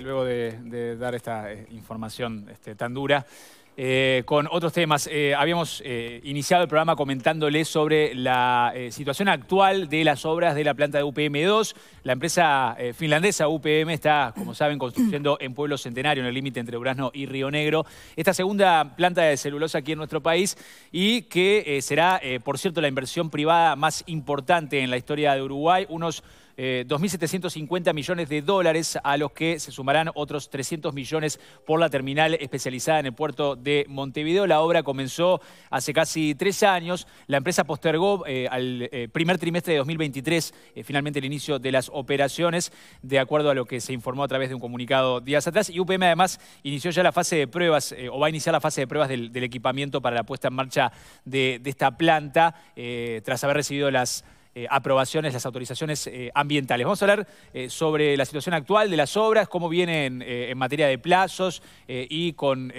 luego de, dar esta eh, información este, tan dura. Eh, con otros temas, eh, habíamos iniciado el programa comentándole sobre la situación actual de las obras de la planta de UPM2. La empresa finlandesa UPM está, como saben, construyendo en Pueblo Centenario, en el límite entre Urasno y Río Negro, esta segunda planta de celulosa aquí en nuestro país y que será, por cierto, la inversión privada más importante en la historia de Uruguay. Unos 2.750 eh, millones de dólares a los que se sumarán otros 300 millones por la terminal especializada en el puerto de Montevideo. La obra comenzó hace casi tres años. La empresa postergó eh, al eh, primer trimestre de 2023 finalmente el inicio de las operaciones, de acuerdo a lo que se informó a través de un comunicado días atrás. Y UPM además inició ya la fase de pruebas o va a iniciar la fase de pruebas del, equipamiento para la puesta en marcha de esta planta tras haber recibido las eh, aprobaciones, las autorizaciones eh, ambientales. Vamos a hablar eh, sobre la situación actual de las obras, cómo vienen en materia de plazos y con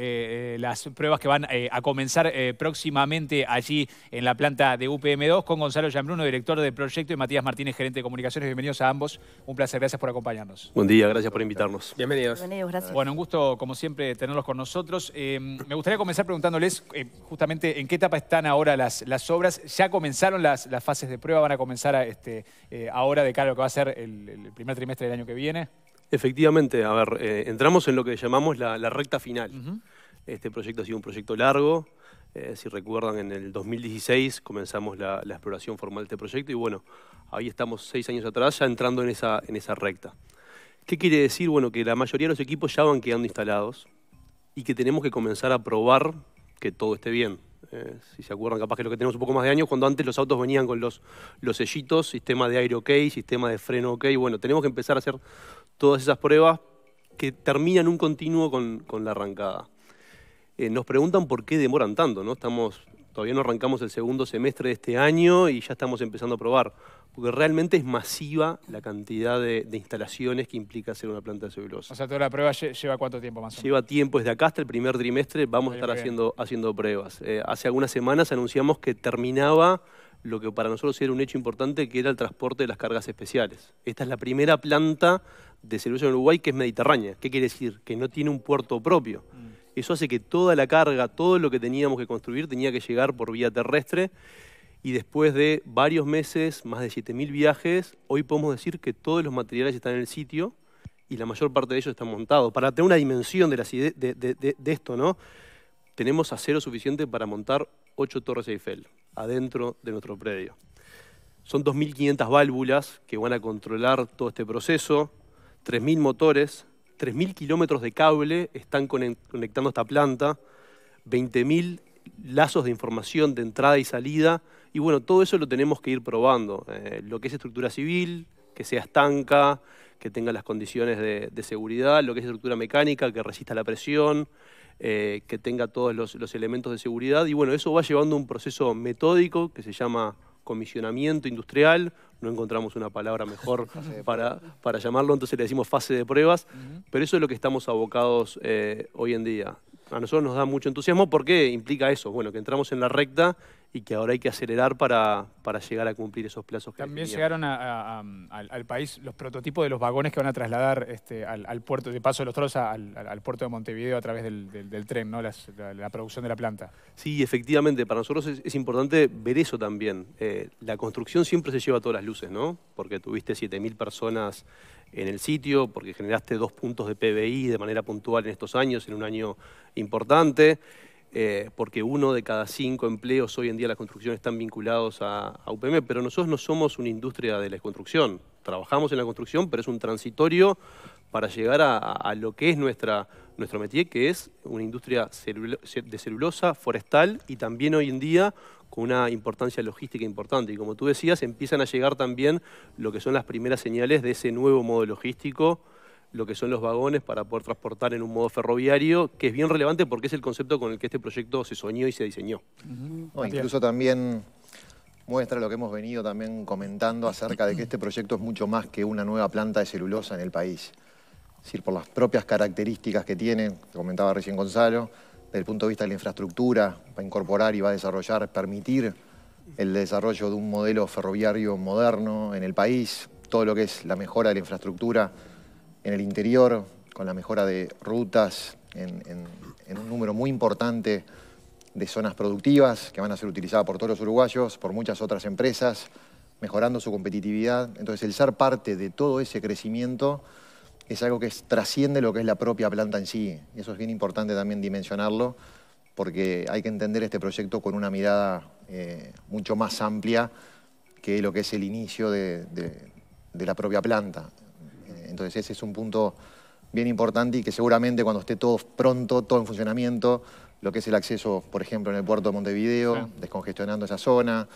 las pruebas que van a comenzar próximamente allí en la planta de UPM2 con Gonzalo Giambruno, director del proyecto, y Matías Martínez, gerente de comunicaciones. Bienvenidos a ambos. Un placer, gracias por acompañarnos. Buen día, gracias por invitarnos. Bienvenidos. Bienvenidos, gracias. Bueno, un gusto, como siempre, tenerlos con nosotros. me gustaría comenzar preguntándoles justamente en qué etapa están ahora las, las obras. ¿Ya comenzaron las, las fases de prueba? ¿Van a comenzar comenzar a, este, eh, ahora de cara a lo que va a ser el, primer trimestre del año que viene? Efectivamente, a ver, eh, entramos en lo que llamamos la, recta final. Este proyecto ha sido un proyecto largo. Eh, si recuerdan, en el 2016 comenzamos la, exploración formal de este proyecto y bueno, ahí estamos seis años atrás ya entrando en esa, en esa recta. ¿Qué quiere decir? Bueno, que la mayoría de los equipos ya van quedando instalados y que tenemos que comenzar a probar que todo esté bien. Eh, si se acuerdan, capaz que lo que tenemos un poco más de años, cuando antes los autos venían con los, los sellitos, sistema de aire ok, sistema de freno ok. Bueno, tenemos que empezar a hacer todas esas pruebas que terminan un continuo con, la arrancada. Eh, nos preguntan por qué demoran tanto, ¿no? Estamos todavía no arrancamos el segundo semestre de este año y ya estamos empezando a probar, porque realmente es masiva la cantidad de, instalaciones que implica hacer una planta de celulosa. O sea, toda la prueba lleva cuánto tiempo más o menos? Lleva tiempo, desde acá hasta el primer trimestre vamos a estar haciendo, haciendo pruebas. Eh, hace algunas semanas anunciamos que terminaba lo que para nosotros era un hecho importante, que era el transporte de las cargas especiales. Esta es la primera planta de celulosa en Uruguay que es mediterránea. ¿Qué quiere decir? Que no tiene un puerto propio. Mm. Eso hace que toda la carga, todo lo que teníamos que construir tenía que llegar por vía terrestre y después de varios meses, más de 7.000 viajes, hoy podemos decir que todos los materiales están en el sitio y la mayor parte de ellos están montados. Para tener una dimensión de, esto, ¿no? tenemos acero suficiente para montar 8 torres Eiffel adentro de nuestro predio. Son 2.500 válvulas que van a controlar todo este proceso, 3.000 motores, 3.000 kilómetros de cable están conectando esta planta, 20.000 lazos de información de entrada y salida, y bueno, todo eso lo tenemos que ir probando. Eh, lo que es estructura civil, que sea estanca, que tenga las condiciones de, seguridad, lo que es estructura mecánica, que resista la presión, eh, que tenga todos los, los elementos de seguridad, y bueno, eso va llevando un proceso metódico que se llama comisionamiento industrial, no encontramos una palabra mejor para, para llamarlo, entonces le decimos fase de pruebas, pero eso es lo que estamos abocados eh, hoy en día. A nosotros nos da mucho entusiasmo porque implica eso, bueno, que entramos en la recta y que ahora hay que acelerar para, para llegar a cumplir esos plazos. Que También llegaron al, país los prototipos de los vagones que van a trasladar este, al, puerto, de Paso de los Toros al, puerto de Montevideo a través del, tren, ¿no? la, producción de la planta. Sí, efectivamente, para nosotros es, importante ver eso también. Eh, la construcción siempre se lleva a todas las luces, ¿no? Porque tuviste 7.000 personas en el sitio, porque generaste dos puntos de PBI de manera puntual en estos años, en un año importante. Eh, porque uno de cada cinco empleos hoy en día en la construcción están vinculados a, UPM, pero nosotros no somos una industria de la construcción. Trabajamos en la construcción, pero es un transitorio para llegar a, lo que es nuestro métier, que es una industria de celulosa, forestal y también hoy en día con una importancia logística importante. Y como tú decías, empiezan a llegar también lo que son las primeras señales de ese nuevo modo logístico lo que son los vagones para poder transportar en un modo ferroviario, que es bien relevante porque es el concepto con el que este proyecto se soñó y se diseñó. incluso también muestra lo que hemos venido también comentando acerca de que este proyecto es mucho más que una nueva planta de celulosa en el país. Es decir, por las propias características que tiene, comentaba recién Gonzalo, desde el punto de vista de la infraestructura, va a incorporar y va a desarrollar, permitir el desarrollo de un modelo ferroviario moderno en el país, todo lo que es la mejora de la infraestructura en el interior, con la mejora de rutas, en, un número muy importante de zonas productivas que van a ser utilizadas por todos los uruguayos, por muchas otras empresas, mejorando su competitividad. Entonces el ser parte de todo ese crecimiento es algo que trasciende lo que es la propia planta en sí. Y eso es bien importante también dimensionarlo, porque hay que entender este proyecto con una mirada eh, mucho más amplia que lo que es el inicio de la propia planta. Entonces ese es un punto bien importante y que seguramente cuando esté todo pronto, todo en funcionamiento, lo que es el acceso, por ejemplo, en el puerto de Montevideo, descongestionando esa zona,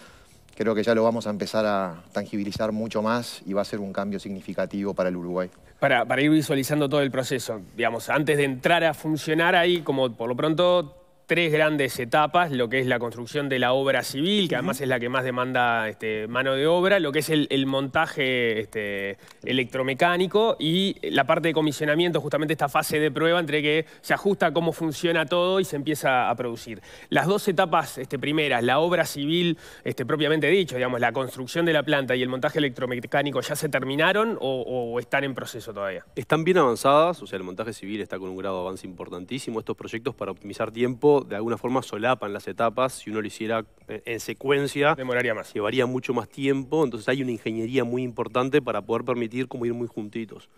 creo que ya lo vamos a empezar a tangibilizar mucho más y va a ser un cambio significativo para el Uruguay. para ir visualizando todo el proceso, digamos, antes de entrar a funcionar ahí, como por lo pronto tres grandes etapas, lo que es la construcción de la obra civil, que además es la que más demanda este, mano de obra, lo que es el, montaje este, electromecánico y la parte de comisionamiento, justamente esta fase de prueba entre que se ajusta cómo funciona todo y se empieza a producir. Las dos etapas este, primeras, la obra civil propiamente dicho, digamos, la construcción de la planta y el montaje electromecánico, ¿ya se terminaron o están en proceso todavía? Están bien avanzadas, o sea, el montaje civil está con un grado de avance importantísimo. Estos proyectos para optimizar tiempo de alguna forma solapan las etapas. Si uno lo hiciera en secuencia, demoraría más. Llevaría mucho más tiempo. Entonces hay una ingeniería muy importante para poder permitir como ir muy juntitos.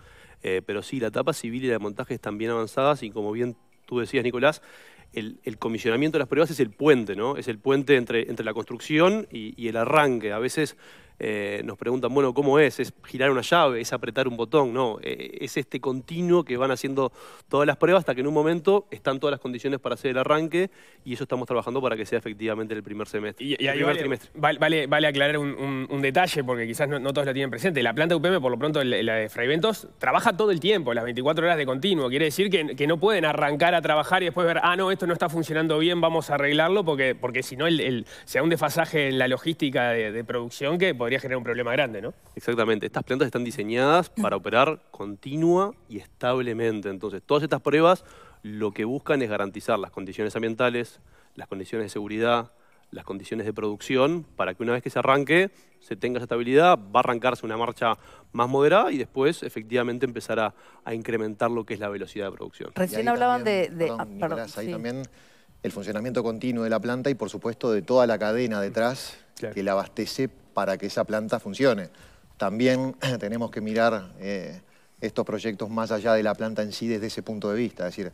Eh, pero sí, la etapa civil y la de montaje están bien avanzadas y como bien tú decías, Nicolás, el, comisionamiento de las pruebas es el puente, ¿no? Es el puente entre, entre la construcción y, y el arranque. A veces eh, nos preguntan, bueno, ¿cómo es? ¿Es girar una llave? ¿Es apretar un botón? No, eh, es este continuo que van haciendo todas las pruebas hasta que en un momento están todas las condiciones para hacer el arranque y eso estamos trabajando para que sea efectivamente el primer semestre. Y, el primer trimestre. Vale, vale, aclarar un, detalle porque quizás no, todos lo tienen presente. La planta UPM, por lo pronto, la de Ventos trabaja todo el tiempo, las 24 horas de continuo. Quiere decir que, no pueden arrancar a trabajar y después ver, ah, no, esto no está funcionando bien, vamos a arreglarlo porque, porque si no, el, el, sea un desfasaje en la logística de, de producción que podría generar un problema grande, ¿no? Exactamente. Estas plantas están diseñadas para operar continua y establemente. Entonces, todas estas pruebas lo que buscan es garantizar las condiciones ambientales, las condiciones de seguridad, las condiciones de producción, para que una vez que se arranque, se tenga esa estabilidad, va a arrancarse una marcha más moderada y después efectivamente empezar a, incrementar lo que es la velocidad de producción. Recién hablaban de... Ah, perdón, ahí también el funcionamiento continuo de la planta y por supuesto de toda la cadena detrás que la abastece para que esa planta funcione. También tenemos que mirar eh, estos proyectos más allá de la planta en sí desde ese punto de vista. Es decir,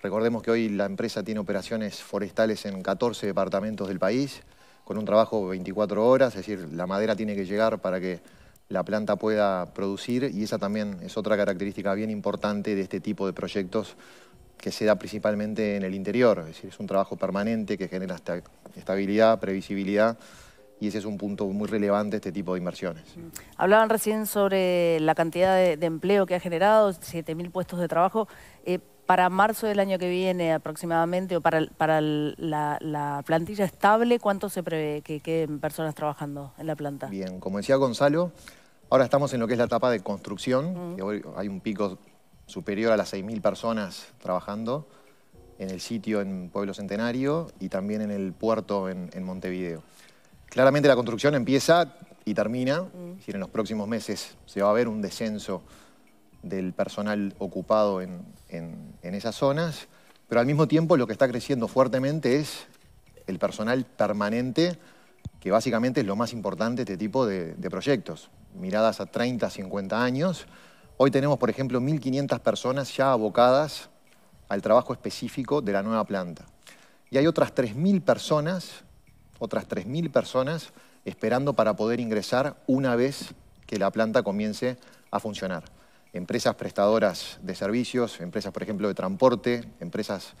recordemos que hoy la empresa tiene operaciones forestales en 14 departamentos del país, con un trabajo 24 horas, es decir, la madera tiene que llegar para que la planta pueda producir y esa también es otra característica bien importante de este tipo de proyectos que se da principalmente en el interior, es decir, es un trabajo permanente que genera estabilidad, previsibilidad y ese es un punto muy relevante este tipo de inversiones. Hablaban recién sobre la cantidad de, empleo que ha generado, 7.000 puestos de trabajo. Eh, para marzo del año que viene aproximadamente, o para, la, plantilla estable, ¿cuánto se prevé que queden personas trabajando en la planta? Bien, como decía Gonzalo, ahora estamos en lo que es la etapa de construcción, hay un pico superior a las 6.000 personas trabajando en el sitio en Pueblo Centenario y también en el puerto en Montevideo. Claramente la construcción empieza y termina. Mm. en los próximos meses se va a ver un descenso del personal ocupado en, esas zonas, pero al mismo tiempo lo que está creciendo fuertemente es el personal permanente, que básicamente es lo más importante de este tipo de, de proyectos. Miradas a 30, 50 años. Hoy tenemos, por ejemplo, 1.500 personas ya abocadas al trabajo específico de la nueva planta. Y hay otras 3.000 personas otras 3.000 personas esperando para poder ingresar una vez que la planta comience a funcionar. Empresas prestadoras de servicios, empresas, por ejemplo, de transporte, empresas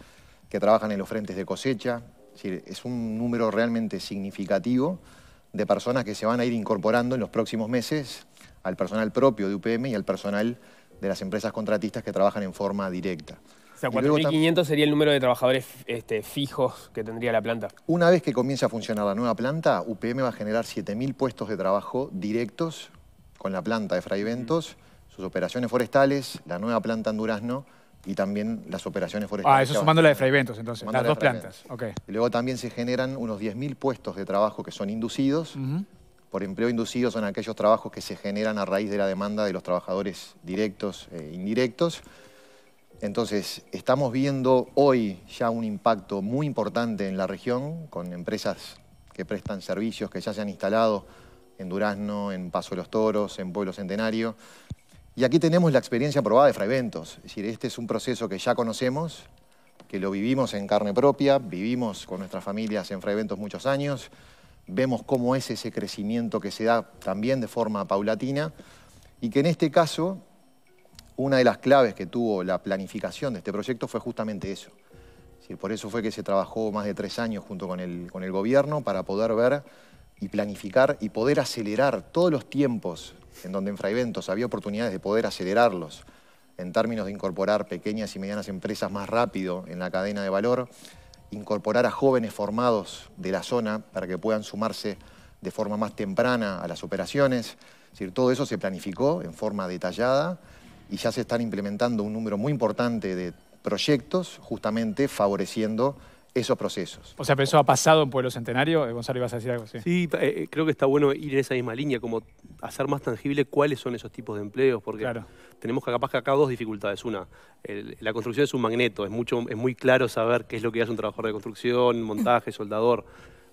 que trabajan en los frentes de cosecha. Es, un número realmente significativo de personas que se van a ir incorporando en los próximos meses al personal propio de UPM y al personal de las empresas contratistas que trabajan en forma directa sea, 4.500 sería el número de trabajadores este, fijos que tendría la planta. Una vez que comience a funcionar la nueva planta, UPM va a generar 7.000 puestos de trabajo directos con la planta de Fraiventos, sus operaciones forestales, la nueva planta en Durazno y también las operaciones forestales. Ah, eso sumando la de Fraiventos entonces, las dos plantas. Y luego también se generan unos 10.000 puestos de trabajo que son inducidos. Por empleo inducido son aquellos trabajos que se generan a raíz de la demanda de los trabajadores directos e indirectos. Entonces, estamos viendo hoy ya un impacto muy importante en la región con empresas que prestan servicios, que ya se han instalado en Durazno, en Paso de los Toros, en Pueblo Centenario. Y aquí tenemos la experiencia probada de Fraiventos. Es decir, este es un proceso que ya conocemos, que lo vivimos en carne propia, vivimos con nuestras familias en Fraiventos muchos años, vemos cómo es ese crecimiento que se da también de forma paulatina y que en este caso una de las claves que tuvo la planificación de este proyecto fue justamente eso. por eso fue que se trabajó más de tres años junto con el, gobierno para poder ver y planificar y poder acelerar todos los tiempos en donde en Fraiventos había oportunidades de poder acelerarlos en términos de incorporar pequeñas y medianas empresas más rápido en la cadena de valor, incorporar a jóvenes formados de la zona para que puedan sumarse de forma más temprana a las operaciones. todo eso se planificó en forma detallada y ya se están implementando un número muy importante de proyectos justamente favoreciendo esos procesos. O sea, pero eso ha pasado en Pueblo Centenario. Eh, Gonzalo, ibas a decir algo. Sí, eh, eh, creo que está bueno ir en esa misma línea, como hacer más tangible cuáles son esos tipos de empleos, porque tenemos que, capaz que acá dos dificultades. Una, la construcción es un magneto, es, mucho, es muy claro saber qué es lo que hace un trabajador de construcción, montaje, soldador.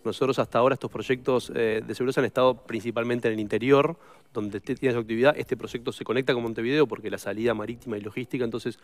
Nosotros hasta ahora estos proyectos eh, de seguridad han estado principalmente en el interior, donde tiene su actividad. Este proyecto se conecta con Montevideo porque la salida marítima y logística. Entonces,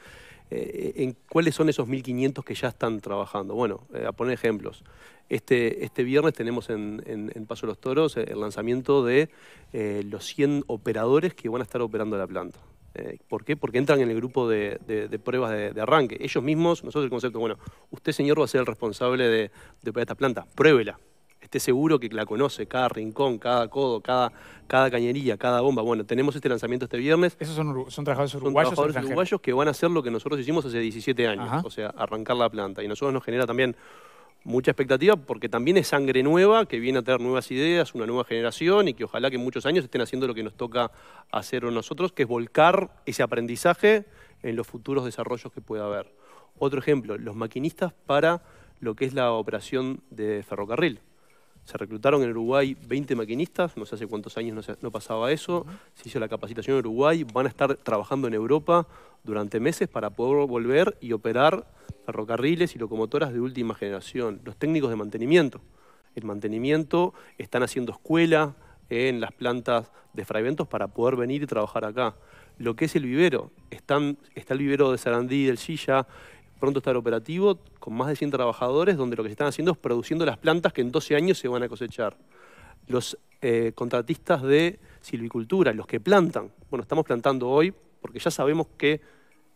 eh, eh, en, ¿cuáles son esos 1.500 que ya están trabajando? Bueno, eh, a poner ejemplos. Este, este viernes tenemos en, en Paso de los Toros el lanzamiento de los 100 operadores que van a estar operando la planta. Eh, ¿Por qué? Porque entran en el grupo de, pruebas de, arranque. Ellos mismos, nosotros el concepto, bueno, usted señor va a ser el responsable de, esta planta, pruébela. Esté seguro que la conoce, cada rincón, cada codo, cada, cada cañería, cada bomba. Bueno, tenemos este lanzamiento este viernes. ¿Esos son, trabajadores uruguayos? Son trabajadores uruguayos que van a hacer lo que nosotros hicimos hace 17 años, o sea, arrancar la planta. Y nosotros nos genera también mucha expectativa porque también es sangre nueva que viene a traer nuevas ideas, una nueva generación y que ojalá que en muchos años estén haciendo lo que nos toca hacer nosotros, que es volcar ese aprendizaje en los futuros desarrollos que pueda haber. Otro ejemplo, los maquinistas para lo que es la operación de ferrocarril. Se reclutaron en Uruguay 20 maquinistas, no sé hace cuántos años no, pasaba eso. Se hizo la capacitación en Uruguay, van a estar trabajando en Europa durante meses para poder volver y operar ferrocarriles y locomotoras de última generación. Los técnicos de mantenimiento. El mantenimiento están haciendo escuela en las plantas de Fraiventos para poder venir y trabajar acá. Lo que es el vivero, están, está el vivero de Sarandí, del Silla, pronto estar operativo con más de 100 trabajadores, donde lo que se están haciendo es produciendo las plantas que en 12 años se van a cosechar. Los eh, contratistas de silvicultura, los que plantan, bueno, estamos plantando hoy porque ya sabemos que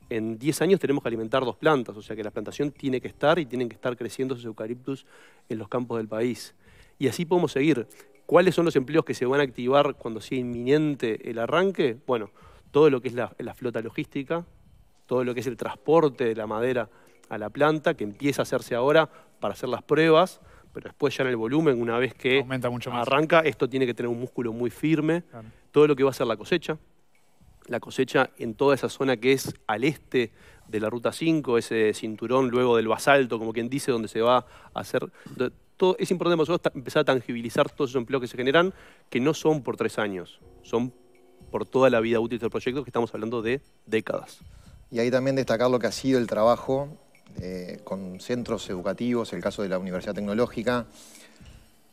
en 10 años tenemos que alimentar dos plantas, o sea que la plantación tiene que estar y tienen que estar creciendo sus eucaliptus en los campos del país. Y así podemos seguir. ¿Cuáles son los empleos que se van a activar cuando sea inminente el arranque? Bueno, todo lo que es la flota logística, todo lo que es el transporte de la madera a la planta, que empieza a hacerse ahora para hacer las pruebas, pero después ya en el volumen, una vez que arranca, esto tiene que tener un músculo muy firme, todo lo que va a ser la cosecha, la cosecha en toda esa zona que es al este de la Ruta 5, ese cinturón luego del basalto, como quien dice, donde se va a hacer... Todo, es importante nosotros empezar a tangibilizar todos esos empleos que se generan, que no son por tres años, son por toda la vida útil del proyecto, que estamos hablando de décadas. Y ahí también destacar lo que ha sido el trabajo eh, con centros educativos, el caso de la Universidad Tecnológica,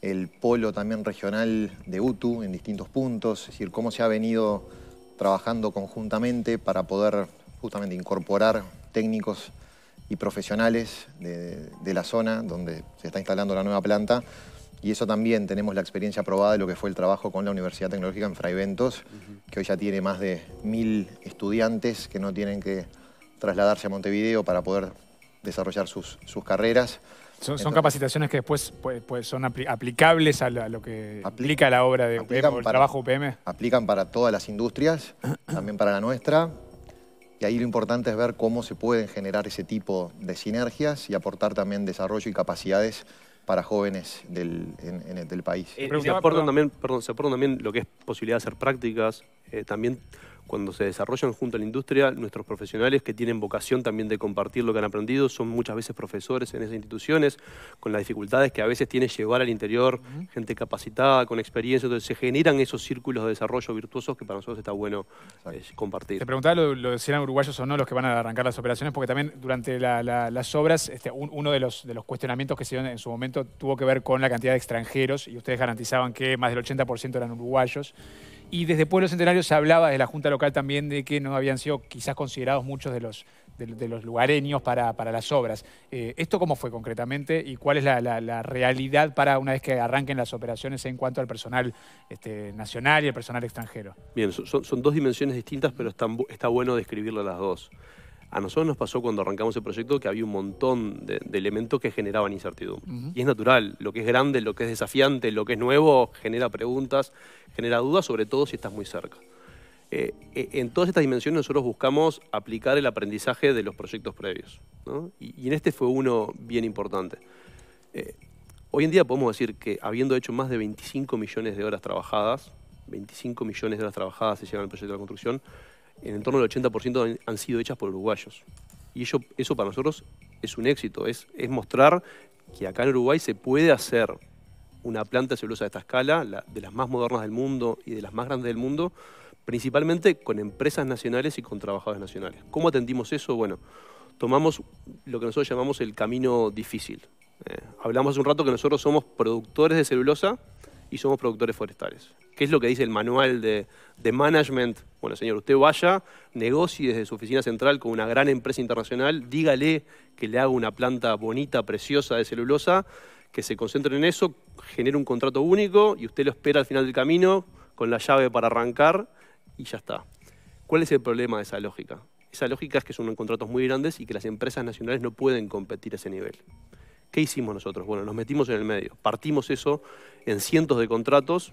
el polo también regional de UTU en distintos puntos, es decir, cómo se ha venido trabajando conjuntamente para poder justamente incorporar técnicos y profesionales de la zona donde se está instalando la nueva planta y eso también tenemos la experiencia probada de lo que fue el trabajo con la Universidad Tecnológica en Fraiventos, que hoy ya tiene más de mil estudiantes que no tienen que trasladarse a Montevideo para poder desarrollar sus, carreras. Son, capacitaciones que después pues, pues son aplicables a, lo que aplica la obra de UPM, para, el trabajo UPM. Aplican para todas las industrias, también para la nuestra. Y ahí lo importante es ver cómo se pueden generar ese tipo de sinergias y aportar también desarrollo y capacidades para jóvenes del, país. se aportan también, perdón, también lo que es posibilidad de hacer prácticas, eh, también cuando se desarrollan junto a la industria, nuestros profesionales que tienen vocación también de compartir lo que han aprendido, son muchas veces profesores en esas instituciones, con las dificultades que a veces tiene llevar al interior gente capacitada, con experiencia, entonces se generan esos círculos de desarrollo virtuosos que para nosotros está bueno eh, compartir. Te preguntaba lo, decían si eran uruguayos o no los que van a arrancar las operaciones, porque también durante las obras, este, uno de los, de los cuestionamientos que se dieron en su momento tuvo que ver con la cantidad de extranjeros y ustedes garantizaban que más del 80% eran uruguayos. Y desde Pueblo Centenario se hablaba de la Junta Local también de que no habían sido quizás considerados muchos de los, de, los lugareños para, las obras. Eh, ¿Esto cómo fue concretamente y cuál es la, realidad para una vez que arranquen las operaciones en cuanto al personal este, nacional y el personal extranjero? Bien, son, dos dimensiones distintas, pero está bueno describirlas las dos. A nosotros nos pasó cuando arrancamos el proyecto que había un montón de, elementos que generaban incertidumbre. Y es natural, lo que es grande, lo que es desafiante, lo que es nuevo, genera preguntas, genera dudas, sobre todo si estás muy cerca. Eh, eh, en todas estas dimensiones nosotros buscamos aplicar el aprendizaje de los proyectos previos. Y, en este fue uno bien importante. Eh, hoy en día podemos decir que habiendo hecho más de 25 millones de horas trabajadas, 25 millones de horas trabajadas se llevan al proyecto de la construcción, en torno del 80% han sido hechas por uruguayos. Y eso para nosotros es un éxito, es, es mostrar que acá en Uruguay se puede hacer una planta celulosa de esta escala, de las más modernas del mundo y de las más grandes del mundo, principalmente con empresas nacionales y con trabajadores nacionales. ¿Cómo atendimos eso? Bueno, tomamos lo que nosotros llamamos el camino difícil. Eh, hablamos hace un rato que nosotros somos productores de celulosa y somos productores forestales. ¿Qué es lo que dice el manual de, management? Bueno, señor, usted vaya, negocie desde su oficina central con una gran empresa internacional, dígale que le haga una planta bonita, preciosa de celulosa, que se concentre en eso, genere un contrato único y usted lo espera al final del camino con la llave para arrancar y ya está. ¿Cuál es el problema de esa lógica? Esa lógica es que son contratos muy grandes y que las empresas nacionales no pueden competir a ese nivel. ¿Qué hicimos nosotros? Bueno, nos metimos en el medio, partimos eso en cientos de contratos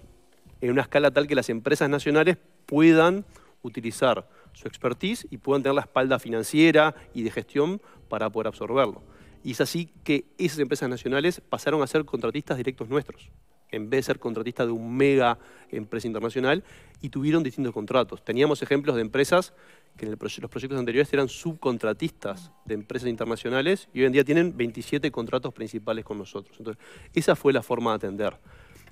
en una escala tal que las empresas nacionales puedan utilizar su expertise y puedan tener la espalda financiera y de gestión para poder absorberlo. Y es así que esas empresas nacionales pasaron a ser contratistas directos nuestros en vez de ser contratista de un mega empresa internacional, y tuvieron distintos contratos. Teníamos ejemplos de empresas que en los proyectos anteriores eran subcontratistas de empresas internacionales y hoy en día tienen 27 contratos principales con nosotros. Entonces, esa fue la forma de atender.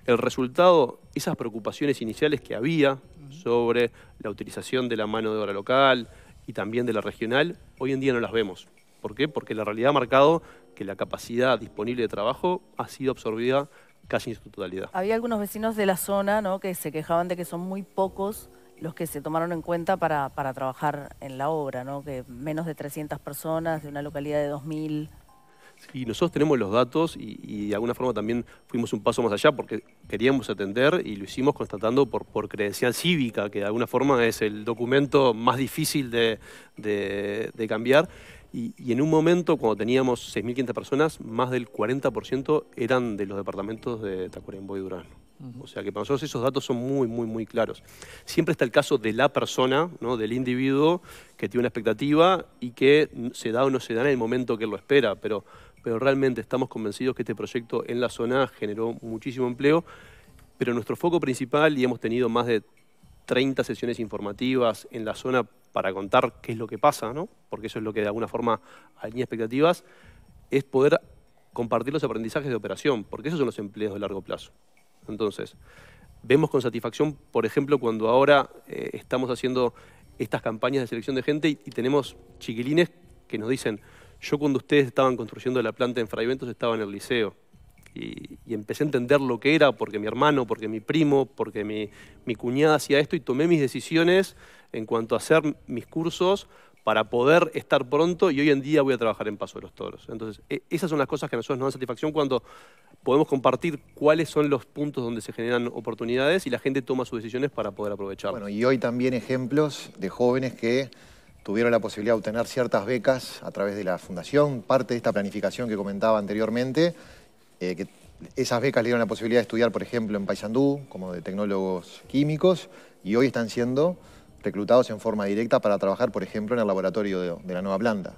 El resultado, esas preocupaciones iniciales que había sobre la utilización de la mano de obra local y también de la regional, hoy en día no las vemos. ¿Por qué? Porque la realidad ha marcado que la capacidad disponible de trabajo ha sido absorbida casi en su totalidad. Había algunos vecinos de la zona que se quejaban de que son muy pocos los que se tomaron en cuenta para, trabajar en la obra, ¿no? que menos de 300 personas de una localidad de 2.000. Sí, nosotros tenemos los datos y, de alguna forma también fuimos un paso más allá porque queríamos atender y lo hicimos constatando por, por credencial cívica, que de alguna forma es el documento más difícil de, de cambiar. Y, en un momento, cuando teníamos 6.500 personas, más del 40% eran de los departamentos de Tacuarembó y Durán. O sea que para nosotros esos datos son muy, muy, muy claros. Siempre está el caso de la persona, ¿no? del individuo que tiene una expectativa y que se da o no se da en el momento que lo espera, pero, pero realmente estamos convencidos que este proyecto en la zona generó muchísimo empleo, pero nuestro foco principal, y hemos tenido más de 30 sesiones informativas en la zona para contar qué es lo que pasa, ¿no? porque eso es lo que de alguna forma alinea expectativas, es poder compartir los aprendizajes de operación, porque esos son los empleos de largo plazo. Entonces, vemos con satisfacción, por ejemplo, cuando ahora eh, estamos haciendo estas campañas de selección de gente y, tenemos chiquilines que nos dicen, yo cuando ustedes estaban construyendo la planta en Fraiventos estaba en el liceo. Y, empecé a entender lo que era, porque mi hermano, porque mi primo, porque mi, mi cuñada hacía esto y tomé mis decisiones en cuanto a hacer mis cursos para poder estar pronto y hoy en día voy a trabajar en Paso de los Toros. Entonces, e, esas son las cosas que a nosotros nos dan satisfacción cuando podemos compartir cuáles son los puntos donde se generan oportunidades y la gente toma sus decisiones para poder aprovecharlas. Bueno, y hoy también ejemplos de jóvenes que tuvieron la posibilidad de obtener ciertas becas a través de la fundación, parte de esta planificación que comentaba anteriormente, eh, que esas becas le dieron la posibilidad de estudiar, por ejemplo, en Paysandú, como de tecnólogos químicos, y hoy están siendo reclutados en forma directa para trabajar, por ejemplo, en el laboratorio de, la nueva planta.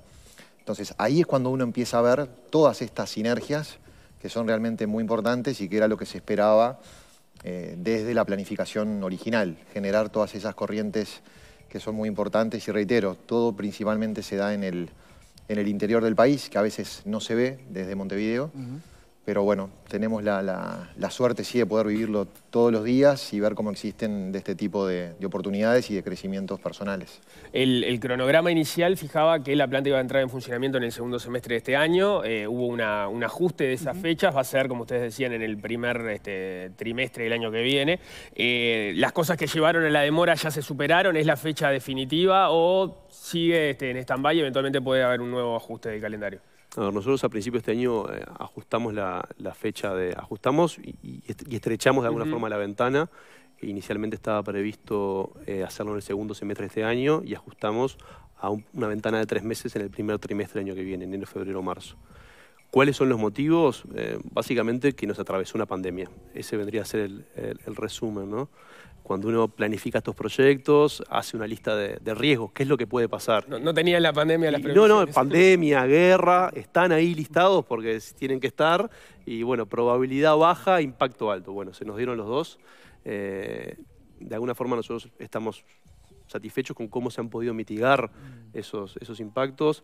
Entonces, ahí es cuando uno empieza a ver todas estas sinergias que son realmente muy importantes y que era lo que se esperaba eh, desde la planificación original, generar todas esas corrientes que son muy importantes y reitero, todo principalmente se da en el, interior del país, que a veces no se ve desde Montevideo pero bueno, tenemos la, suerte sí de poder vivirlo todos los días y ver cómo existen de este tipo de, oportunidades y de crecimientos personales. El, cronograma inicial fijaba que la planta iba a entrar en funcionamiento en el segundo semestre de este año, eh, hubo un ajuste de esas fechas, va a ser, como ustedes decían, en el primer este, trimestre del año que viene. Eh, ¿Las cosas que llevaron a la demora ya se superaron? ¿Es la fecha definitiva o sigue este, en stand-by y eventualmente puede haber un nuevo ajuste de calendario? nosotros a principios de este año eh, ajustamos la, fecha de. ajustamos y, estrechamos de alguna forma la ventana. Inicialmente estaba previsto eh, hacerlo en el segundo semestre de este año y ajustamos a una ventana de tres meses en el primer trimestre del año que viene, enero, febrero, marzo. ¿Cuáles son los motivos? Eh, básicamente que nos atravesó una pandemia. Ese vendría a ser el resumen, ¿no? cuando uno planifica estos proyectos, hace una lista de, riesgos, qué es lo que puede pasar. No, tenían tenía la pandemia las No, no, pandemia, guerra, están ahí listados porque tienen que estar. Y bueno, probabilidad baja, impacto alto. Bueno, se nos dieron los dos. Eh, de alguna forma nosotros estamos satisfechos con cómo se han podido mitigar mm. esos, esos impactos.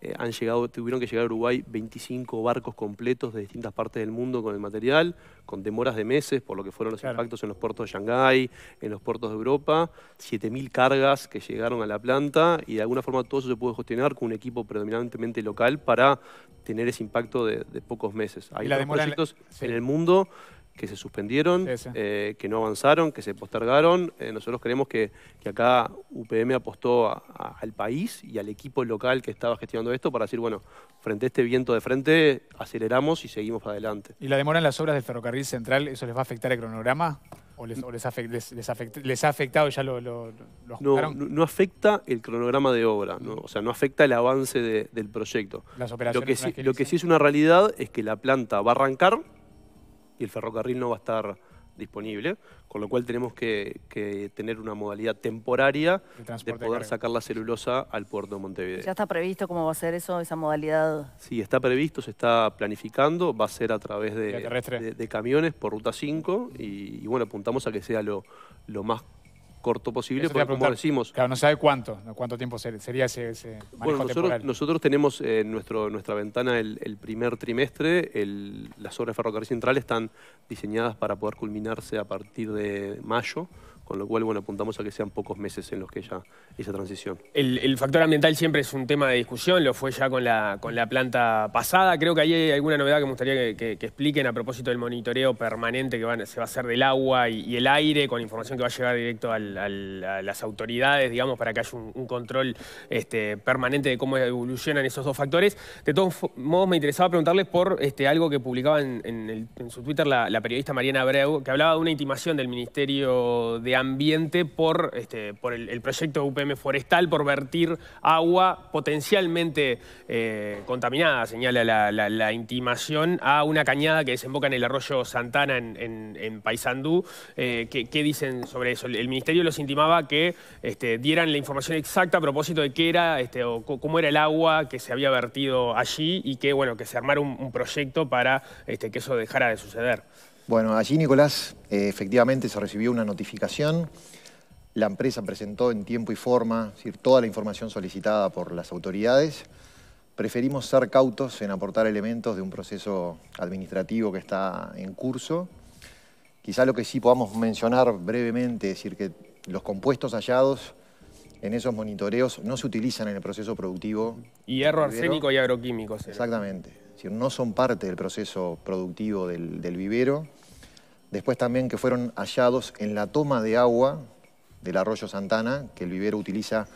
Eh, han llegado, tuvieron que llegar a Uruguay 25 barcos completos de distintas partes del mundo con el material, con demoras de meses por lo que fueron los impactos en los puertos de Shanghái, en los puertos de Europa, 7.000 cargas que llegaron a la planta y de alguna forma todo eso se pudo gestionar con un equipo predominantemente local para tener ese impacto de, pocos meses. Hay otros proyectos en el mundo que se suspendieron, eh, que no avanzaron, que se postergaron. Eh, nosotros creemos que, acá UPM apostó al país y al equipo local que estaba gestionando esto para decir, bueno, frente a este viento de frente, aceleramos y seguimos adelante. ¿Y la demora en las obras del ferrocarril central, eso les va a afectar el cronograma? ¿O les, les, ha afectado ya lo, lo, No, afecta el cronograma de obra, o sea, no afecta el avance del proyecto. lo que sí es una realidad es que la planta va a arrancar, y el ferrocarril no va a estar disponible, con lo cual tenemos que, tener una modalidad temporaria de poder sacar la celulosa al puerto de Montevideo. ¿Ya está previsto cómo va a ser eso, esa modalidad? Sí, está previsto, se está planificando, va a ser a través de, camiones por Ruta 5 y, bueno, apuntamos a que sea lo, lo más corto posible, como decimos... Claro, no sabe cuánto, cuánto tiempo sería ese, ese Bueno, nosotros, tenemos en eh, nuestro, nuestra ventana el, primer trimestre, las obras de ferrocarril central están diseñadas para poder culminarse a partir de mayo, con lo cual bueno, apuntamos a que sean pocos meses en los que ya esa transición. El, factor ambiental siempre es un tema de discusión, lo fue ya con la, con la planta pasada, creo que hay alguna novedad que me gustaría que, expliquen a propósito del monitoreo permanente que se va a hacer del agua y, el aire, con información que va a llegar directo a las autoridades, digamos, para que haya un, control este, permanente de cómo evolucionan esos dos factores. De todos modos, me interesaba preguntarles por este, algo que publicaba en, su Twitter la, periodista Mariana Abreu, que hablaba de una intimación del Ministerio de ambiente por, este, por el, proyecto UPM Forestal, por vertir agua potencialmente eh, contaminada, señala la, intimación, a una cañada que desemboca en el arroyo Santana en, en, Paysandú. Eh, ¿qué, dicen sobre eso? El Ministerio los intimaba que este, dieran la información exacta a propósito de qué era este, o cómo era el agua que se había vertido allí y que, bueno, que se armara un proyecto para que eso dejara de suceder. Bueno, allí Nicolás, eh, efectivamente se recibió una notificación. La empresa presentó en tiempo y forma toda la información solicitada por las autoridades. Preferimos ser cautos en aportar elementos de un proceso administrativo que está en curso. Quizá lo que sí podamos mencionar brevemente, es decir, que los compuestos hallados en esos monitoreos no se utilizan en el proceso productivo. Y Hierro, arsénico y agroquímicos. Exactamente no son parte del proceso productivo del, vivero. Después también que fueron hallados en la toma de agua del arroyo Santana, que el vivero utiliza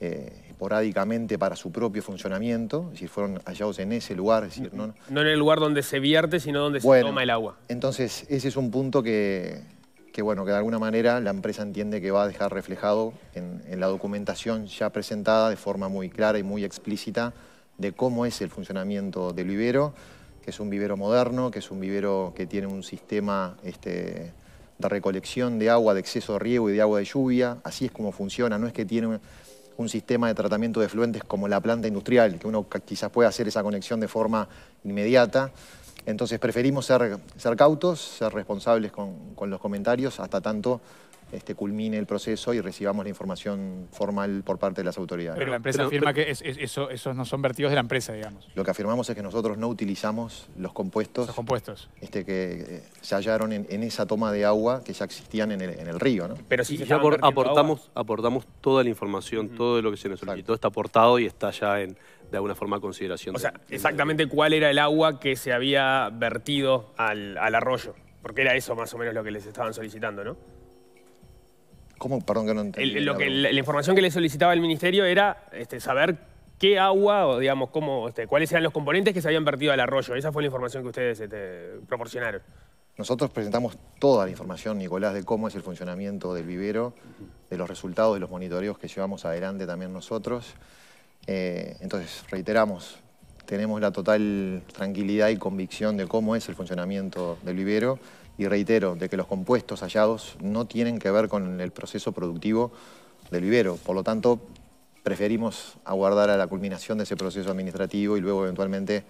eh, esporádicamente para su propio funcionamiento, es decir, fueron hallados en ese lugar. no, en el lugar donde se vierte, sino donde se toma el agua. Entonces, ese es un punto que, bueno, que de alguna manera la empresa entiende que va a dejar reflejado en la documentación ya presentada de forma muy clara y muy explícita de cómo es el funcionamiento del vivero, que es un vivero moderno, que es un vivero que tiene un sistema este, de recolección de agua, de exceso de riego y de agua de lluvia. Así es como funciona, no es que tiene un, sistema de tratamiento de efluentes como la planta industrial, que uno quizás pueda hacer esa conexión de forma inmediata. Entonces preferimos ser, ser cautos, ser responsables con, con los comentarios, hasta tanto este, culmine el proceso y recibamos la información formal por parte de las autoridades. Pero la empresa afirma que esos no son vertidos de la empresa, digamos. Lo que afirmamos es que nosotros no utilizamos los compuestos, los compuestos. Este, que eh, se hallaron en, esa toma de agua que ya existían en el, río. ¿no? Pero si ya aportamos, aportamos toda la información, todo lo que se nos todo está aportado y está ya en de alguna forma consideración. O sea, exactamente cuál era el agua que se había vertido al arroyo, porque era eso más o menos lo que les estaban solicitando, ¿no? la, información que le solicitaba el ministerio era este, saber qué agua, o digamos, cómo, este, cuáles eran los componentes que se habían vertido al arroyo. Esa fue la información que ustedes este, proporcionaron. Nosotros presentamos toda la información, Nicolás, de cómo es el funcionamiento del vivero, de los resultados de los monitoreos que llevamos adelante también nosotros. Eh, entonces, reiteramos, tenemos la total tranquilidad y convicción de cómo es el funcionamiento del vivero y reitero, de que los compuestos hallados no tienen que ver con el proceso productivo del vivero. Por lo tanto, preferimos aguardar a la culminación de ese proceso administrativo y luego eventualmente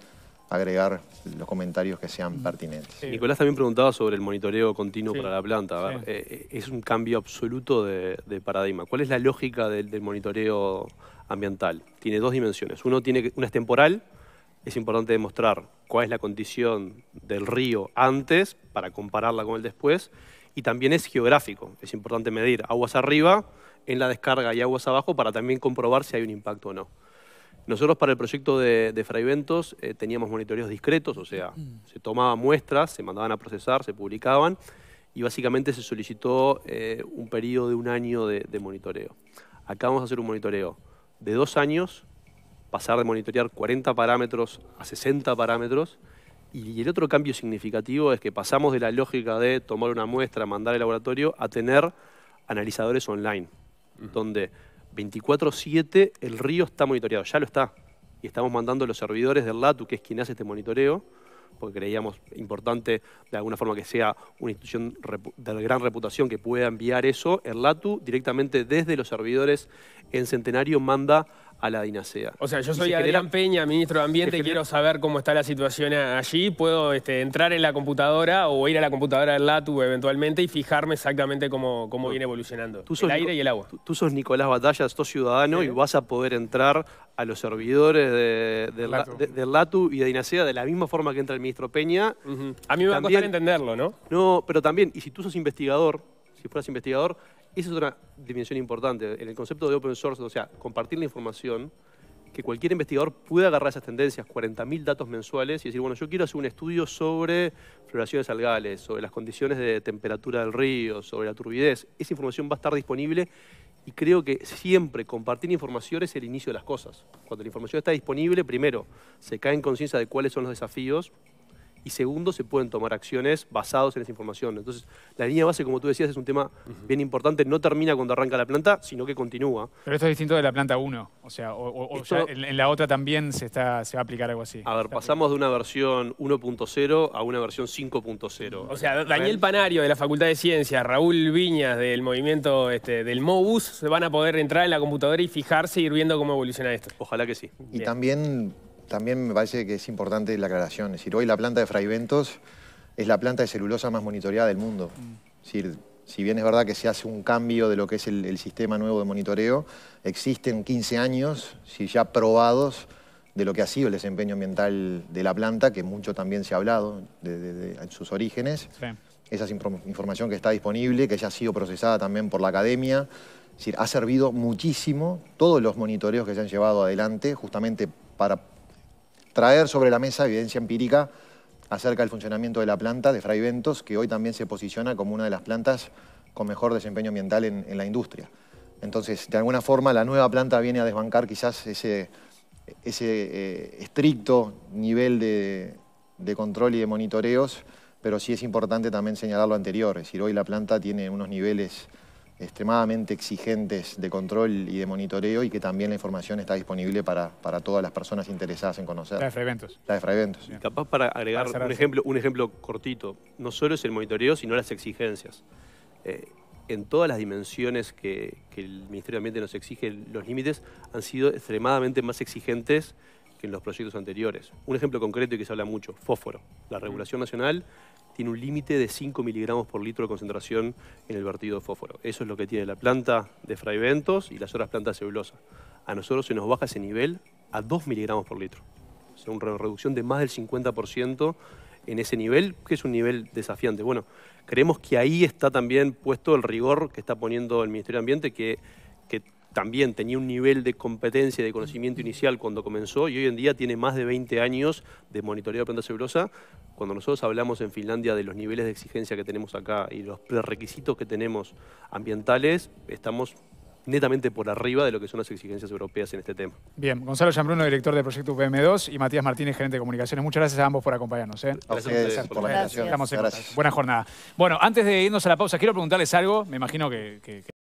agregar los comentarios que sean pertinentes. Nicolás también preguntaba sobre el monitoreo continuo para la planta. Eh, eh, es un cambio absoluto de, paradigma. ¿Cuál es la lógica del, monitoreo ambiental? Tiene dos dimensiones. Uno tiene una es temporal, es importante demostrar cuál es la condición del río antes para compararla con el después, y también es geográfico. Es importante medir aguas arriba en la descarga y aguas abajo para también comprobar si hay un impacto o no. Nosotros para el proyecto de, de eh, teníamos monitoreos discretos, o sea, mm. se tomaban muestras, se mandaban a procesar, se publicaban y básicamente se solicitó eh, un periodo de un año de, de monitoreo. Acá vamos a hacer un monitoreo de dos años pasar de monitorear 40 parámetros a 60 parámetros. Y el otro cambio significativo es que pasamos de la lógica de tomar una muestra, mandar al laboratorio, a tener analizadores online, donde 24-7 el río está monitoreado, ya lo está. Y estamos mandando los servidores del LATU, que es quien hace este monitoreo, porque creíamos importante de alguna forma que sea una institución de gran reputación que pueda enviar eso, el LATU directamente desde los servidores en Centenario manda a la dinasea. O sea, yo soy Adrián Peña, ministro de Ambiente, quiero saber cómo está la situación allí. Puedo este, entrar en la computadora o ir a la computadora del LATU eventualmente y fijarme exactamente cómo, viene evolucionando el aire y el agua. Tú, sos Nicolás Batalla, sos ciudadano y vas a poder entrar a los servidores del LATU y de Dinacea de la misma forma que entra el ministro Peña. A mí me va a costar entenderlo, ¿no? No, pero también, y si tú sos investigador, si fueras investigador, esa es una dimensión importante. En el concepto de open source, o sea, compartir la información, que cualquier investigador pueda agarrar esas tendencias, 40.000 datos mensuales, y decir, bueno, yo quiero hacer un estudio sobre floraciones algales, sobre las condiciones de temperatura del río, sobre la turbidez. Esa información va a estar disponible y creo que siempre compartir información es el inicio de las cosas. Cuando la información está disponible, primero, se cae en conciencia de cuáles son los desafíos y segundo, se pueden tomar acciones basadas en esa información. Entonces, la línea base, como tú decías, es un tema bien importante. No termina cuando arranca la planta, sino que continúa. Pero esto es distinto de la planta 1. O sea, en, la otra también se, está, se va a aplicar algo así. A ver, pasamos de una versión 1.0 a una versión 5.0. O sea, Daniel Panario de la Facultad de Ciencias, Raúl Viñas del movimiento este, del MOBUS, se van a poder entrar en la computadora y fijarse y ir viendo cómo evoluciona esto. Ojalá que sí. Y también también me parece que es importante la aclaración. Es decir, hoy la planta de frayventos es la planta de celulosa más monitoreada del mundo. Mm. decir, si bien es verdad que se hace un cambio de lo que es el, sistema nuevo de monitoreo, existen 15 años, si ya probados, de lo que ha sido el desempeño ambiental de la planta, que mucho también se ha hablado de, sus orígenes. Esa información que está disponible, que ya ha sido procesada también por la academia. Es decir, ha servido muchísimo todos los monitoreos que se han llevado adelante justamente para traer sobre la mesa evidencia empírica acerca del funcionamiento de la planta de Fray que hoy también se posiciona como una de las plantas con mejor desempeño ambiental en, la industria. Entonces, de alguna forma, la nueva planta viene a desbancar quizás ese, ese eh, estricto nivel de, de control y de monitoreos, pero sí es importante también señalar lo anterior, es decir, hoy la planta tiene unos niveles extremadamente exigentes de control y de monitoreo y que también la información está disponible para, todas las personas interesadas en conocer. La de fraiventos. La de capaz para agregar un, ejemplo, un ejemplo cortito, no solo es el monitoreo, sino las exigencias. Eh, en todas las dimensiones que, que el Ministerio de Ambiente nos exige, los límites han sido extremadamente más exigentes en los proyectos anteriores. Un ejemplo concreto y que se habla mucho, fósforo. La regulación nacional tiene un límite de 5 miligramos por litro de concentración en el vertido de fósforo. Eso es lo que tiene la planta de fraiventos y las otras plantas celulosas. A nosotros se nos baja ese nivel a 2 miligramos por litro. es una reducción de más del 50% en ese nivel, que es un nivel desafiante. Bueno, creemos que ahí está también puesto el rigor que está poniendo el Ministerio de Ambiente, que también tenía un nivel de competencia y de conocimiento inicial cuando comenzó y hoy en día tiene más de 20 años de monitoreo de planta celulosa. Cuando nosotros hablamos en Finlandia de los niveles de exigencia que tenemos acá y los requisitos que tenemos ambientales, estamos netamente por arriba de lo que son las exigencias europeas en este tema. Bien, Gonzalo Yambruno director de Proyecto UPM2 y Matías Martínez, gerente de comunicaciones. Muchas gracias a ambos por acompañarnos. ¿eh? Gracias, por la invitación. Buena jornada. Bueno, antes de irnos a la pausa, quiero preguntarles algo, me imagino que...